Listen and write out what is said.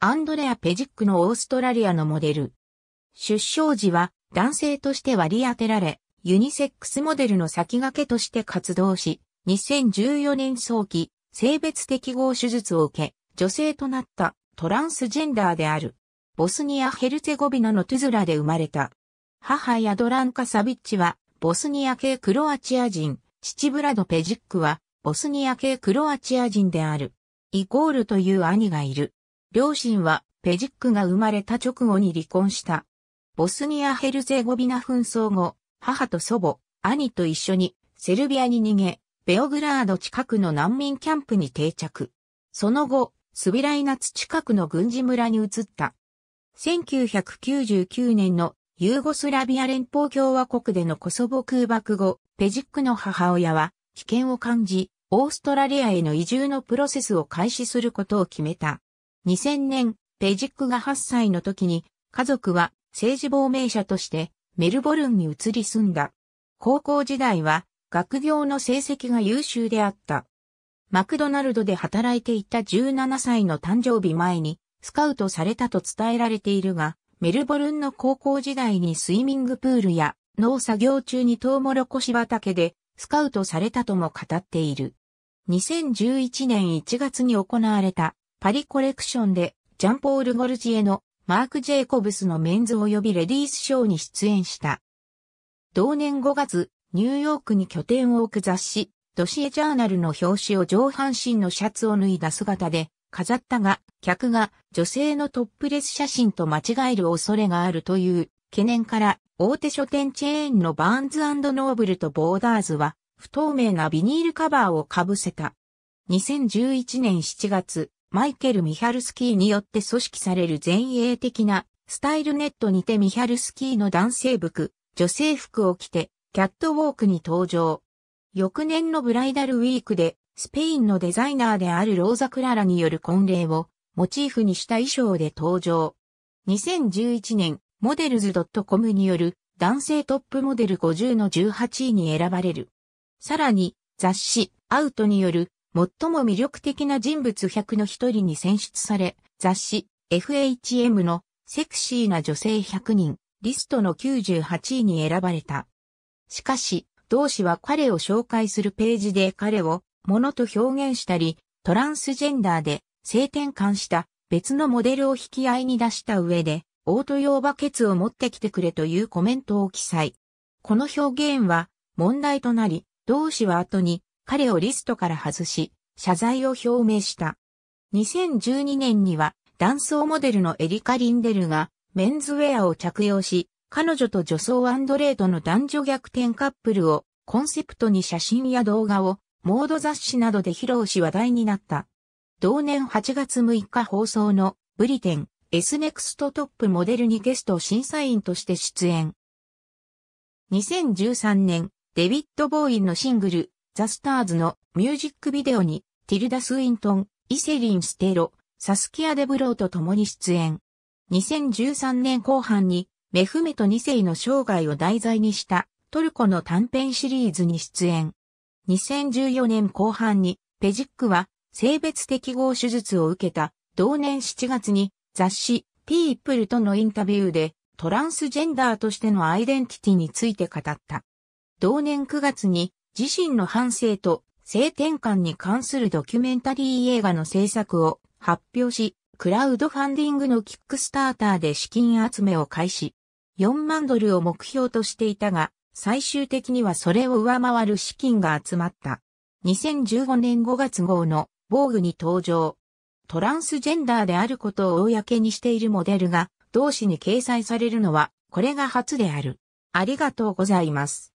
アンドレア・ペジックのオーストラリアのモデル。出生時は男性として割り当てられ、ユニセックスモデルの先駆けとして活動し、2014年早期、性別適合手術を受け、女性となったトランスジェンダーである。ボスニア・ヘルツェゴビナのトゥズラで生まれた。母ヤドランカ・サビッチは、ボスニア系クロアチア人、父ブラド・ペジックは、ボスニア系クロアチア人である。イコールという兄がいる。両親はペジックが生まれた直後に離婚した。ボスニア・ヘルゼゴビナ紛争後、母と祖母、兄と一緒にセルビアに逃げ、ベオグラード近くの難民キャンプに定着。その後、スビライナツ近くの軍事村に移った。1999年のユーゴスラビア連邦共和国でのコソボ空爆後、ペジックの母親は危険を感じ、オーストラリアへの移住のプロセスを開始することを決めた。2000年、ペジックが8歳の時に、家族は政治亡命者としてメルボルンに移り住んだ。高校時代は学業の成績が優秀であった。マクドナルドで働いていた17歳の誕生日前にスカウトされたと伝えられているが、メルボルンの高校時代にスイミングプールや農作業中にトウモロコシ畑でスカウトされたとも語っている。2011年1月に行われたパリコレクションで、ジャンポール・ゴルジエのマーク・ジェイコブスのメンズ及びレディースショーに出演した。同年5月、ニューヨークに拠点を置く雑誌、ドシエジャーナルの表紙を上半身のシャツを脱いだ姿で飾ったが、客が女性のトップレス写真と間違える恐れがあるという懸念から大手書店チェーンのバーンズノーブルとボーダーズは不透明なビニールカバーをかぶせた。2011年7月、マイケル・ミハルスキーによって組織される前衛的なスタイルネットにてミハルスキーの男性服、女性服を着てキャットウォークに登場。翌年のブライダルウィークでスペインのデザイナーであるローザ・クララによる婚礼をモチーフにした衣装で登場。2011年、モデルズ .com による男性トップモデル50の18位に選ばれる。さらに雑誌アウトによる最も魅力的な人物100の一人に選出され、雑誌 FHM のセクシーな女性100人リストの98位に選ばれた。しかし、同氏は彼を紹介するページで彼をものと表現したり、トランスジェンダーで性転換した別のモデルを引き合いに出した上で、オート用バケツを持ってきてくれというコメントを記載。この表現は問題となり、同氏は後に彼をリストから外し、謝罪を表明した。2012年には、男装モデルのエリカ・リンデルが、メンズウェアを着用し、彼女と女装アンドレートの男女逆転カップルを、コンセプトに写真や動画を、モード雑誌などで披露し話題になった。同年8月6日放送の、ブリテン、S ネクストトップモデルにゲスト審査員として出演。2013年、デビッド・ボーインのシングル、ザ・スターズのミュージックビデオに、ティルダ・スイントン、イセリン・ステロ、サスキア・デブローと共に出演。2013年後半に、メフメト2世の生涯を題材にしたトルコの短編シリーズに出演。2014年後半にペジックは性別適合手術を受けた同年7月に雑誌ピープルとのインタビューでトランスジェンダーとしてのアイデンティティについて語った。同年9月に自身の反省と性転換に関するドキュメンタリー映画の制作を発表し、クラウドファンディングのキックスターターで資金集めを開始。4万ドルを目標としていたが、最終的にはそれを上回る資金が集まった。2015年5月号の防具に登場。トランスジェンダーであることを公にしているモデルが同誌に掲載されるのはこれが初である。ありがとうございます。